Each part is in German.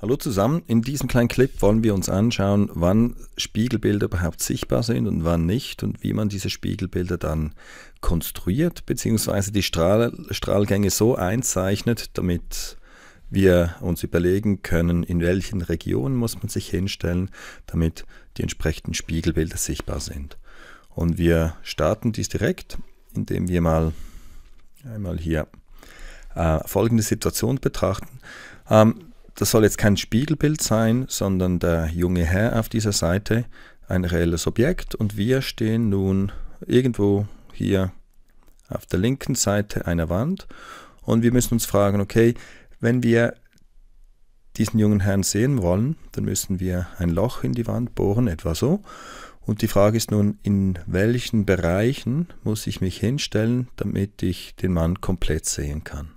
Hallo zusammen, in diesem kleinen Clip wollen wir uns anschauen, wann Spiegelbilder überhaupt sichtbar sind und wann nicht und wie man diese Spiegelbilder dann konstruiert bzw. die Strahl Strahlgänge so einzeichnet, damit wir uns überlegen können, in welchen Regionen muss man sich hinstellen, damit die entsprechenden Spiegelbilder sichtbar sind. Und wir starten dies direkt, indem wir mal einmal hier äh, folgende Situation betrachten. Ähm, das soll jetzt kein Spiegelbild sein, sondern der junge Herr auf dieser Seite ein reelles Objekt und wir stehen nun irgendwo hier auf der linken Seite einer Wand und wir müssen uns fragen, okay, wenn wir diesen jungen Herrn sehen wollen, dann müssen wir ein Loch in die Wand bohren, etwa so. Und die Frage ist nun, in welchen Bereichen muss ich mich hinstellen, damit ich den Mann komplett sehen kann?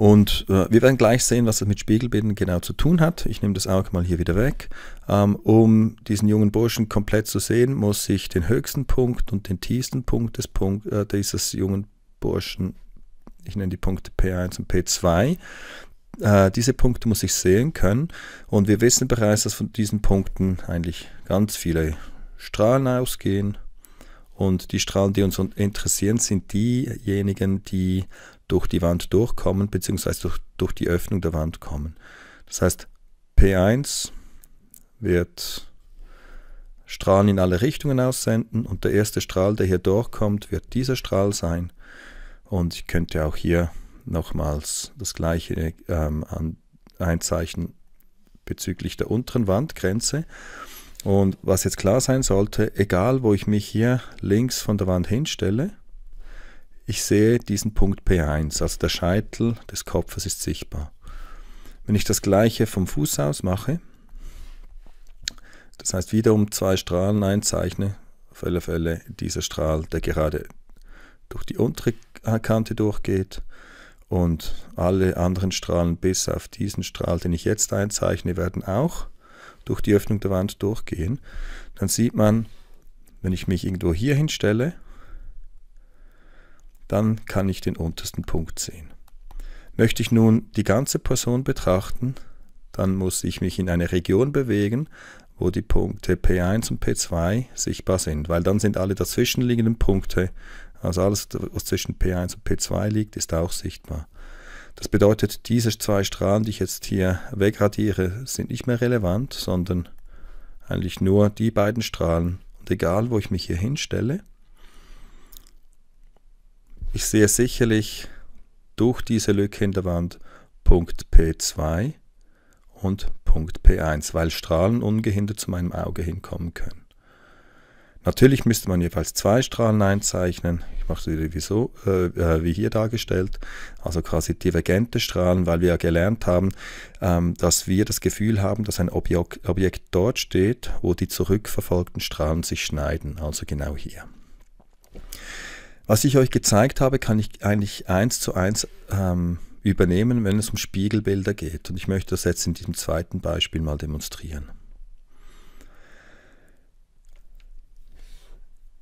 Und äh, wir werden gleich sehen, was das mit Spiegelbildern genau zu tun hat. Ich nehme das auch mal hier wieder weg. Ähm, um diesen jungen Burschen komplett zu sehen, muss ich den höchsten Punkt und den tiefsten Punkt des Punkt, äh, dieses jungen Burschen, ich nenne die Punkte P1 und P2, äh, diese Punkte muss ich sehen können. Und wir wissen bereits, dass von diesen Punkten eigentlich ganz viele Strahlen ausgehen. Und die Strahlen, die uns interessieren, sind diejenigen, die durch die Wand durchkommen, beziehungsweise durch, durch die Öffnung der Wand kommen. Das heißt, P1 wird Strahlen in alle Richtungen aussenden und der erste Strahl, der hier durchkommt, wird dieser Strahl sein. Und ich könnte auch hier nochmals das gleiche ähm, einzeichnen bezüglich der unteren Wandgrenze. Und was jetzt klar sein sollte, egal wo ich mich hier links von der Wand hinstelle, ich sehe diesen Punkt P1, also der Scheitel des Kopfes ist sichtbar. Wenn ich das gleiche vom Fuß aus mache, das heißt wiederum zwei Strahlen einzeichne, auf alle Fälle dieser Strahl, der gerade durch die untere Kante durchgeht und alle anderen Strahlen bis auf diesen Strahl, den ich jetzt einzeichne, werden auch durch die Öffnung der Wand durchgehen, dann sieht man, wenn ich mich irgendwo hier hinstelle, dann kann ich den untersten Punkt sehen. Möchte ich nun die ganze Person betrachten, dann muss ich mich in eine Region bewegen, wo die Punkte P1 und P2 sichtbar sind, weil dann sind alle dazwischenliegenden Punkte, also alles, was zwischen P1 und P2 liegt, ist auch sichtbar. Das bedeutet, diese zwei Strahlen, die ich jetzt hier wegradiere, sind nicht mehr relevant, sondern eigentlich nur die beiden Strahlen. Und egal, wo ich mich hier hinstelle, ich sehe sicherlich durch diese Lücke in der Wand Punkt P2 und Punkt P1, weil Strahlen ungehindert zu meinem Auge hinkommen können. Natürlich müsste man jeweils zwei Strahlen einzeichnen. Ich mache es wieder wie, so, äh, äh, wie hier dargestellt. Also quasi divergente Strahlen, weil wir ja gelernt haben, ähm, dass wir das Gefühl haben, dass ein Objekt, Objekt dort steht, wo die zurückverfolgten Strahlen sich schneiden. Also genau hier. Was ich euch gezeigt habe, kann ich eigentlich eins zu eins ähm, übernehmen, wenn es um Spiegelbilder geht. Und ich möchte das jetzt in diesem zweiten Beispiel mal demonstrieren.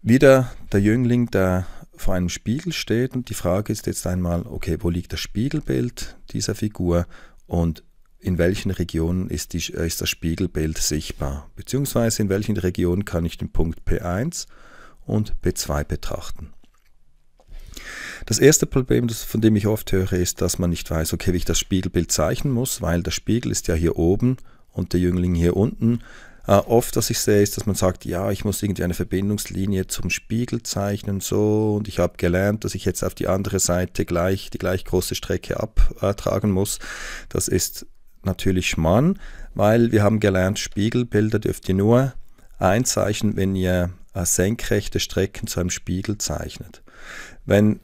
Wieder der Jüngling, der vor einem Spiegel steht und die Frage ist jetzt einmal, okay, wo liegt das Spiegelbild dieser Figur und in welchen Regionen ist, die, ist das Spiegelbild sichtbar, beziehungsweise in welchen Regionen kann ich den Punkt P1 und P2 betrachten. Das erste Problem, das, von dem ich oft höre, ist, dass man nicht weiß, okay, wie ich das Spiegelbild zeichnen muss, weil der Spiegel ist ja hier oben und der Jüngling hier unten. Äh, oft, was ich sehe, ist, dass man sagt, ja, ich muss irgendwie eine Verbindungslinie zum Spiegel zeichnen, so, und ich habe gelernt, dass ich jetzt auf die andere Seite gleich die gleich große Strecke abtragen äh, muss. Das ist natürlich Schmann, weil wir haben gelernt, Spiegelbilder dürft ihr nur einzeichnen, wenn ihr äh, senkrechte Strecken zu einem Spiegel zeichnet. Wenn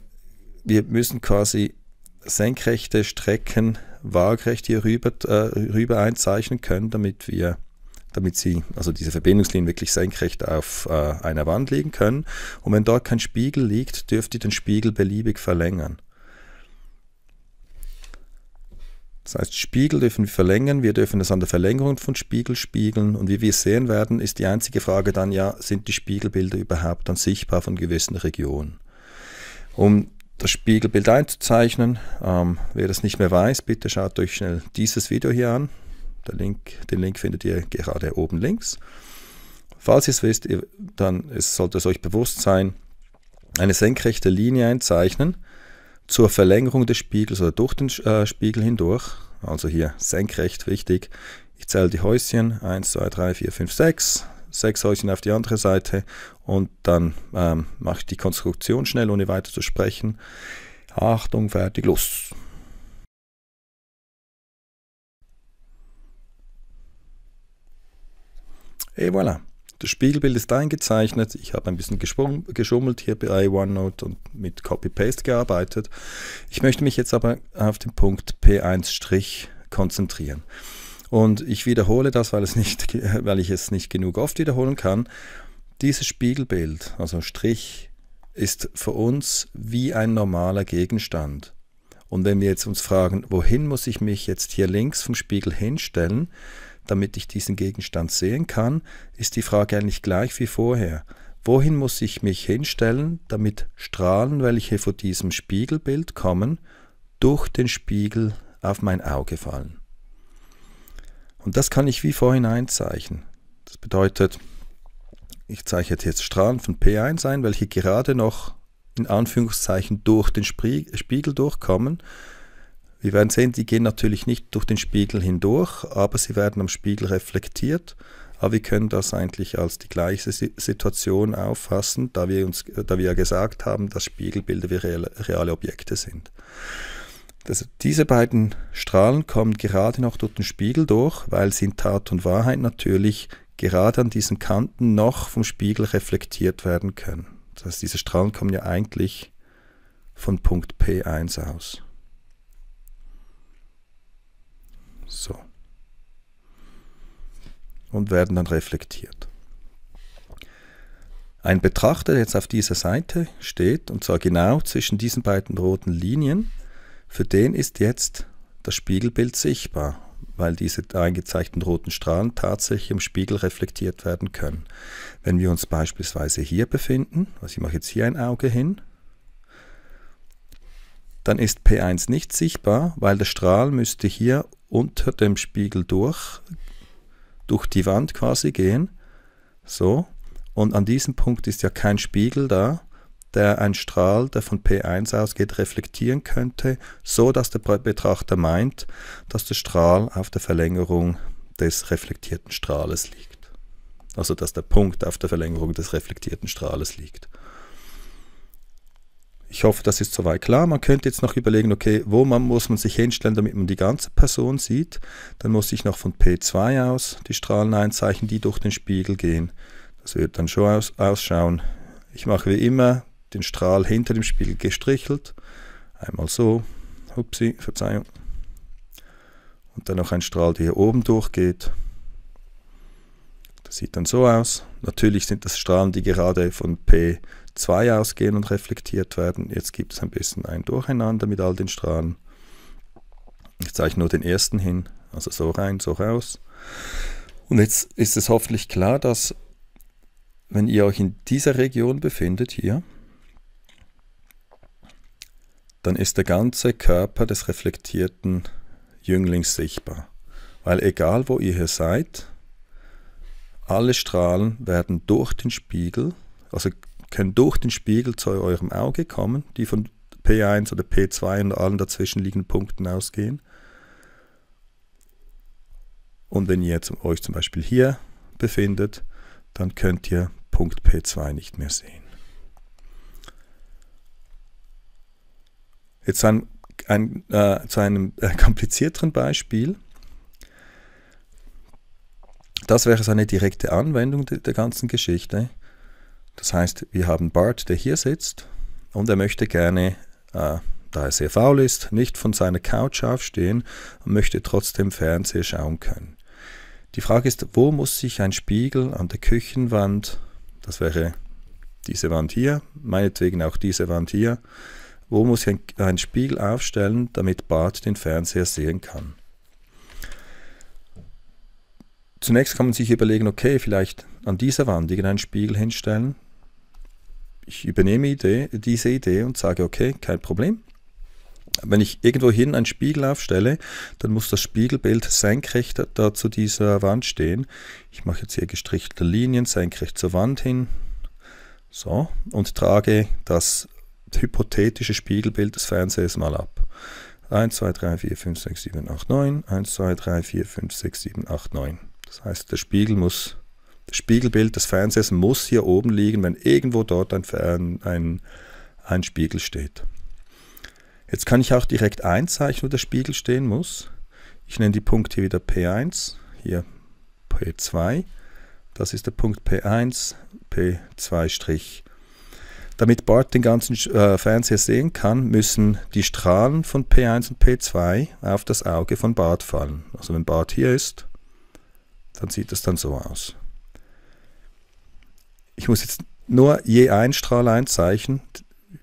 wir müssen quasi senkrechte Strecken waagrecht hier rüber, äh, rüber einzeichnen können, damit wir damit sie, also diese Verbindungslinien wirklich senkrecht auf äh, einer Wand liegen können. Und wenn dort kein Spiegel liegt, dürft ihr den Spiegel beliebig verlängern. Das heißt, Spiegel dürfen wir verlängern, wir dürfen es an der Verlängerung von Spiegel spiegeln und wie wir sehen werden, ist die einzige Frage dann ja, sind die Spiegelbilder überhaupt dann sichtbar von gewissen Regionen? Um das Spiegelbild einzuzeichnen. Ähm, wer das nicht mehr weiß, bitte schaut euch schnell dieses Video hier an. Link, den Link findet ihr gerade oben links. Falls ihr es wisst, ihr, dann es sollte es euch bewusst sein, eine senkrechte Linie einzeichnen zur Verlängerung des Spiegels oder durch den äh, Spiegel hindurch. Also hier senkrecht wichtig. Ich zähle die Häuschen 1, 2, 3, 4, 5, 6, sechs Häuschen auf die andere Seite und dann ähm, mache ich die Konstruktion schnell, ohne weiter zu sprechen. Achtung, fertig, los! Et voilà. Das Spiegelbild ist eingezeichnet. Ich habe ein bisschen geschummelt hier bei OneNote und mit Copy-Paste gearbeitet. Ich möchte mich jetzt aber auf den Punkt P1- konzentrieren. Und ich wiederhole das, weil, es nicht, weil ich es nicht genug oft wiederholen kann. Dieses Spiegelbild, also Strich, ist für uns wie ein normaler Gegenstand. Und wenn wir jetzt uns fragen, wohin muss ich mich jetzt hier links vom Spiegel hinstellen, damit ich diesen Gegenstand sehen kann, ist die Frage eigentlich gleich wie vorher. Wohin muss ich mich hinstellen, damit Strahlen, welche vor diesem Spiegelbild kommen, durch den Spiegel auf mein Auge fallen? Und das kann ich wie vorhin einzeichnen. Das bedeutet, ich zeichne jetzt Strahlen von P1 ein, welche gerade noch in Anführungszeichen durch den Spiegel durchkommen. Wir werden sehen, die gehen natürlich nicht durch den Spiegel hindurch, aber sie werden am Spiegel reflektiert. Aber wir können das eigentlich als die gleiche Situation auffassen, da wir, uns, da wir ja gesagt haben, dass Spiegelbilder wie reale Objekte sind. Das, also diese beiden Strahlen kommen gerade noch durch den Spiegel durch, weil sie in Tat und Wahrheit natürlich gerade an diesen Kanten noch vom Spiegel reflektiert werden können. Das heißt, diese Strahlen kommen ja eigentlich von Punkt P1 aus. So. Und werden dann reflektiert. Ein Betrachter, der jetzt auf dieser Seite steht, und zwar genau zwischen diesen beiden roten Linien, für den ist jetzt das Spiegelbild sichtbar, weil diese eingezeichneten roten Strahlen tatsächlich im Spiegel reflektiert werden können. Wenn wir uns beispielsweise hier befinden, also ich mache jetzt hier ein Auge hin, dann ist P1 nicht sichtbar, weil der Strahl müsste hier unter dem Spiegel durch, durch die Wand quasi gehen. So. Und an diesem Punkt ist ja kein Spiegel da der ein Strahl, der von P1 ausgeht, reflektieren könnte, so dass der Betrachter meint, dass der Strahl auf der Verlängerung des reflektierten Strahles liegt. Also dass der Punkt auf der Verlängerung des reflektierten Strahles liegt. Ich hoffe, das ist soweit klar. Man könnte jetzt noch überlegen, okay, wo man muss man sich hinstellen, damit man die ganze Person sieht. Dann muss ich noch von P2 aus die Strahlen einzeichnen, die durch den Spiegel gehen. Das wird dann schon aus, ausschauen. Ich mache wie immer den Strahl hinter dem Spiegel gestrichelt. Einmal so, upsi, Verzeihung. Und dann noch ein Strahl, der hier oben durchgeht. Das sieht dann so aus. Natürlich sind das Strahlen, die gerade von P2 ausgehen und reflektiert werden. Jetzt gibt es ein bisschen ein Durcheinander mit all den Strahlen. Ich zeige nur den ersten hin, also so rein, so raus. Und jetzt ist es hoffentlich klar, dass wenn ihr euch in dieser Region befindet, hier, dann ist der ganze Körper des reflektierten Jünglings sichtbar. Weil egal wo ihr hier seid, alle Strahlen werden durch den Spiegel, also können durch den Spiegel zu eurem Auge kommen, die von P1 oder P2 und allen dazwischen liegenden Punkten ausgehen. Und wenn ihr euch zum Beispiel hier befindet, dann könnt ihr Punkt P2 nicht mehr sehen. Jetzt ein, ein, äh, zu einem äh, komplizierteren Beispiel. Das wäre so eine direkte Anwendung de, der ganzen Geschichte. Das heißt, wir haben Bart, der hier sitzt und er möchte gerne, äh, da er sehr faul ist, nicht von seiner Couch aufstehen und möchte trotzdem Fernseher schauen können. Die Frage ist, wo muss sich ein Spiegel an der Küchenwand, das wäre diese Wand hier, meinetwegen auch diese Wand hier, wo muss ich einen Spiegel aufstellen, damit Bart den Fernseher sehen kann? Zunächst kann man sich überlegen, okay, vielleicht an dieser Wand irgendeinen Spiegel hinstellen. Ich übernehme Idee, diese Idee und sage, okay, kein Problem. Wenn ich irgendwo hin einen Spiegel aufstelle, dann muss das Spiegelbild senkrecht da zu dieser Wand stehen. Ich mache jetzt hier gestrichelte Linien senkrecht zur Wand hin. So, und trage das hypothetische Spiegelbild des Fernsehers mal ab. 1, 2, 3, 4, 5, 6, 7, 8, 9. 1, 2, 3, 4, 5, 6, 7, 8, 9. Das heißt, der Spiegel muss, das Spiegelbild des Fernsehers muss hier oben liegen, wenn irgendwo dort ein, ein, ein Spiegel steht. Jetzt kann ich auch direkt einzeichnen, wo der Spiegel stehen muss. Ich nenne die Punkte wieder P1, hier P2. Das ist der Punkt P1, P2'. Damit Bart den ganzen äh, Fernseher sehen kann, müssen die Strahlen von P1 und P2 auf das Auge von Bart fallen. Also wenn Bart hier ist, dann sieht es dann so aus. Ich muss jetzt nur je ein Strahl einzeichnen.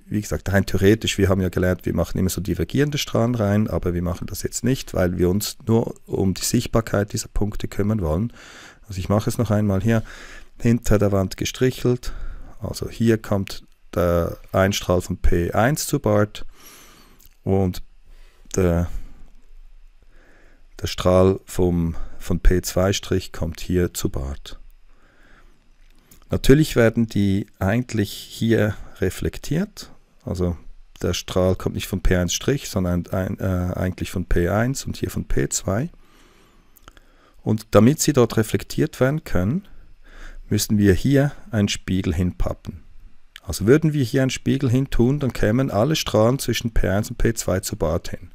Wie gesagt, rein theoretisch, wir haben ja gelernt, wir machen immer so divergierende Strahlen rein, aber wir machen das jetzt nicht, weil wir uns nur um die Sichtbarkeit dieser Punkte kümmern wollen. Also ich mache es noch einmal hier hinter der Wand gestrichelt. Also hier kommt der Einstrahl von P1 zu Bart und der, der Strahl vom, von P2' kommt hier zu Bart. Natürlich werden die eigentlich hier reflektiert, also der Strahl kommt nicht von P1', sondern ein, äh, eigentlich von P1 und hier von P2. Und damit sie dort reflektiert werden können, müssen wir hier einen Spiegel hinpappen. Also würden wir hier einen Spiegel hin tun, dann kämen alle Strahlen zwischen P1 und P2 zu Bart hin.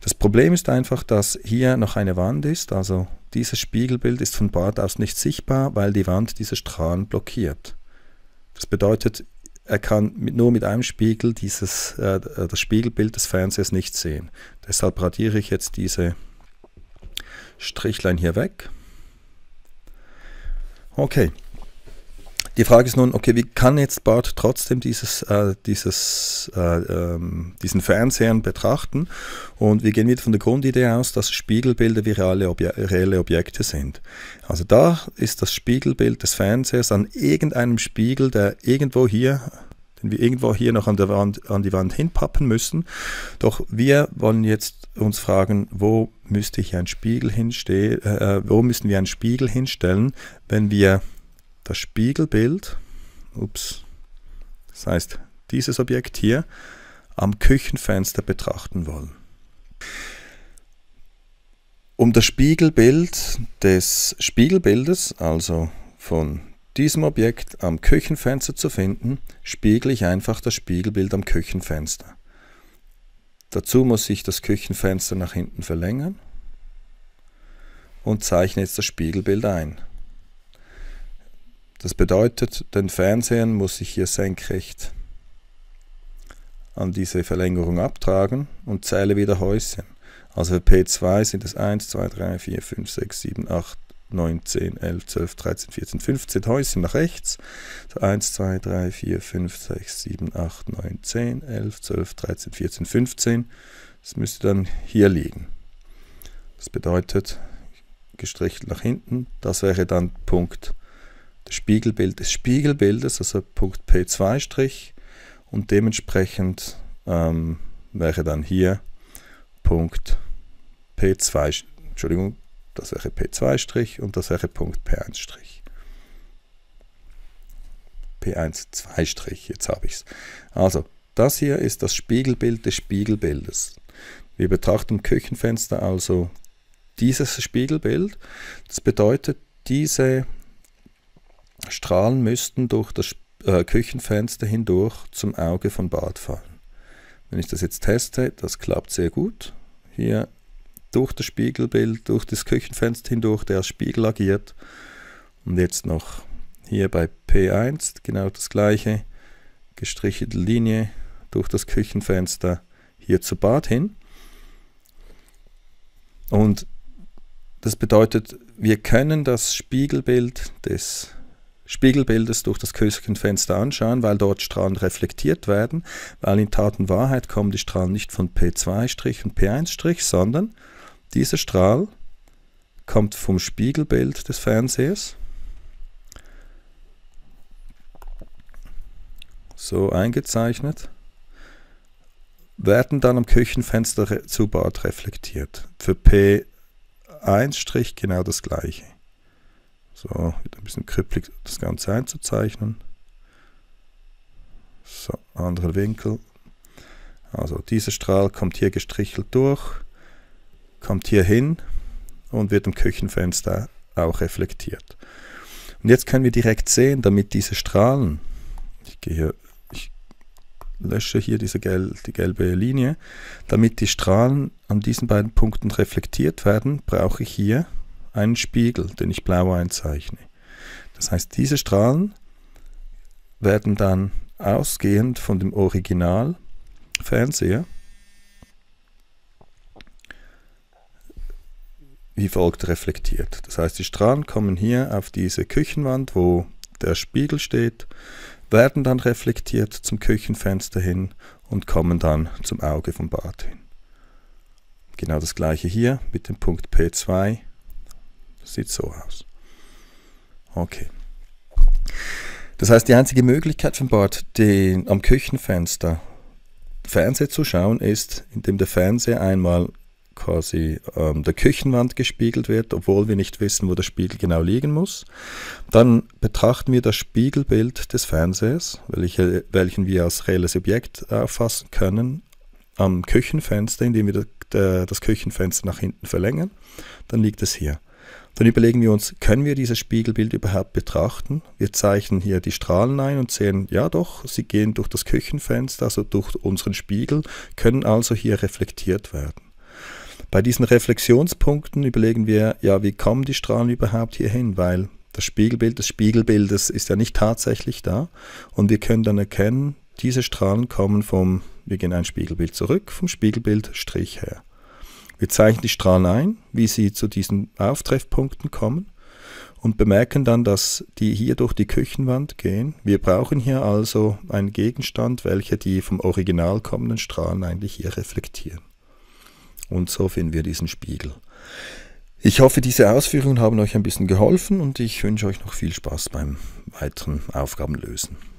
Das Problem ist einfach, dass hier noch eine Wand ist, also dieses Spiegelbild ist von Bart aus nicht sichtbar, weil die Wand diese Strahlen blockiert. Das bedeutet, er kann mit, nur mit einem Spiegel dieses, äh, das Spiegelbild des Fernsehers nicht sehen. Deshalb radiere ich jetzt diese Strichlein hier weg. Okay, die Frage ist nun, okay, wie kann jetzt Bart trotzdem dieses, äh, dieses, äh, ähm, diesen Fernsehen betrachten? Und wir gehen wieder von der Grundidee aus, dass Spiegelbilder wie reale, Obje reelle Objekte sind. Also da ist das Spiegelbild des Fernsehers an irgendeinem Spiegel, der irgendwo hier den wir irgendwo hier noch an, der Wand, an die Wand hinpappen müssen. Doch wir wollen jetzt uns fragen, wo müsste ich einen Spiegel hinstehen, äh, äh, wo müssen wir einen Spiegel hinstellen, wenn wir das Spiegelbild, ups, das heißt dieses Objekt hier, am Küchenfenster betrachten wollen. Um das Spiegelbild des Spiegelbildes, also von diesem Objekt am Küchenfenster zu finden, spiegle ich einfach das Spiegelbild am Küchenfenster. Dazu muss ich das Küchenfenster nach hinten verlängern und zeichne jetzt das Spiegelbild ein. Das bedeutet, den Fernseher muss ich hier senkrecht an diese Verlängerung abtragen und zähle wieder Häuschen. Also für P2 sind es 1, 2, 3, 4, 5, 6, 7, 8, 9, 10, 11, 12, 13, 14, 15 Häuschen nach rechts. So 1, 2, 3, 4, 5, 6, 7, 8, 9, 10, 11, 12, 13, 14, 15. Das müsste dann hier liegen. Das bedeutet, gestrichen nach hinten, das wäre dann Punkt das Spiegelbild des Spiegelbildes, also Punkt P2' und dementsprechend ähm, wäre dann hier Punkt P2, Entschuldigung, das wäre P2' und das wäre Punkt P1'. P1 jetzt habe ich es. Also, das hier ist das Spiegelbild des Spiegelbildes. Wir betrachten im Küchenfenster also dieses Spiegelbild. Das bedeutet, diese Strahlen müssten durch das äh, Küchenfenster hindurch zum Auge von Bart fallen. Wenn ich das jetzt teste, das klappt sehr gut. Hier durch das Spiegelbild, durch das Küchenfenster hindurch, der als Spiegel agiert. Und jetzt noch hier bei P1 genau das gleiche. Gestrichelte Linie durch das Küchenfenster hier zu Bad hin. Und das bedeutet, wir können das Spiegelbild des Spiegelbildes durch das Kösekenfenster anschauen, weil dort Strahlen reflektiert werden, weil in Tat und Wahrheit kommen die Strahlen nicht von P2' und P1', sondern dieser Strahl kommt vom Spiegelbild des Fernsehers. So eingezeichnet werden dann am Küchenfenster zu Bad reflektiert. Für P1' genau das gleiche. So, wieder ein bisschen krippelig das Ganze einzuzeichnen. So, anderer Winkel. Also dieser Strahl kommt hier gestrichelt durch, kommt hier hin und wird im Küchenfenster auch reflektiert. Und jetzt können wir direkt sehen, damit diese Strahlen, ich gehe hier, ich lösche hier diese gel die gelbe Linie, damit die Strahlen an diesen beiden Punkten reflektiert werden, brauche ich hier einen Spiegel, den ich blau einzeichne. Das heißt, diese Strahlen werden dann ausgehend von dem Originalfernseher wie folgt reflektiert. Das heißt, die Strahlen kommen hier auf diese Küchenwand, wo der Spiegel steht, werden dann reflektiert zum Küchenfenster hin und kommen dann zum Auge vom Bad hin. Genau das gleiche hier mit dem Punkt P2 Sieht so aus. Okay. Das heißt, die einzige Möglichkeit von Bart, den, am Küchenfenster Fernseher zu schauen, ist, indem der Fernseher einmal quasi ähm, der Küchenwand gespiegelt wird, obwohl wir nicht wissen, wo der Spiegel genau liegen muss. Dann betrachten wir das Spiegelbild des Fernsehers, welche, welchen wir als reelles Objekt erfassen können, am Küchenfenster, indem wir äh, das Küchenfenster nach hinten verlängern. Dann liegt es hier. Dann überlegen wir uns, können wir dieses Spiegelbild überhaupt betrachten? Wir zeichnen hier die Strahlen ein und sehen, ja doch, sie gehen durch das Küchenfenster, also durch unseren Spiegel, können also hier reflektiert werden. Bei diesen Reflexionspunkten überlegen wir, ja, wie kommen die Strahlen überhaupt hier hin, Weil das Spiegelbild des Spiegelbildes ist ja nicht tatsächlich da und wir können dann erkennen, diese Strahlen kommen vom, wir gehen ein Spiegelbild zurück, vom Spiegelbild Strich her. Wir zeichnen die Strahlen ein, wie sie zu diesen Auftreffpunkten kommen und bemerken dann, dass die hier durch die Küchenwand gehen. Wir brauchen hier also einen Gegenstand, welcher die vom Original kommenden Strahlen eigentlich hier reflektieren. Und so finden wir diesen Spiegel. Ich hoffe, diese Ausführungen haben euch ein bisschen geholfen und ich wünsche euch noch viel Spaß beim weiteren Aufgabenlösen.